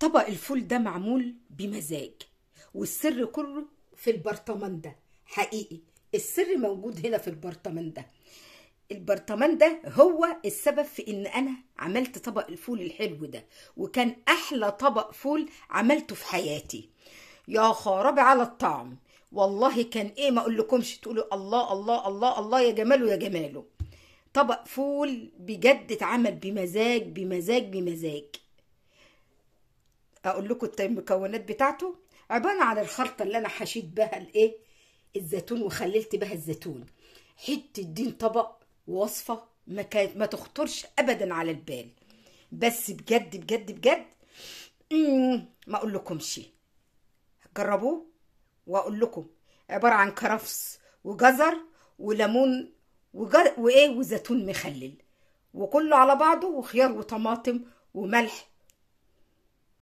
طبق الفول ده معمول بمزاج والسر كله في البرطمان ده حقيقي السر موجود هنا في البرطمان ده البرطمان ده هو السبب في ان انا عملت طبق الفول الحلو ده وكان احلى طبق فول عملته في حياتي يا خرابي على الطعم والله كان ايه ما اقولكمش تقولوا الله الله الله الله يا جماله يا جماله طبق فول بجد اتعمل بمزاج بمزاج بمزاج اقول لكم المكونات بتاعته عباره عن الخلطه اللي انا حشيت بها الايه الزيتون وخللت بها الزيتون حته دين طبق وصفه ما كانت ما تخطرش ابدا على البال بس بجد بجد بجد ما اقول شيء جربوه واقول لكم عباره عن كرفس وجزر وليمون وجر... وايه وزيتون مخلل وكله على بعضه وخيار وطماطم وملح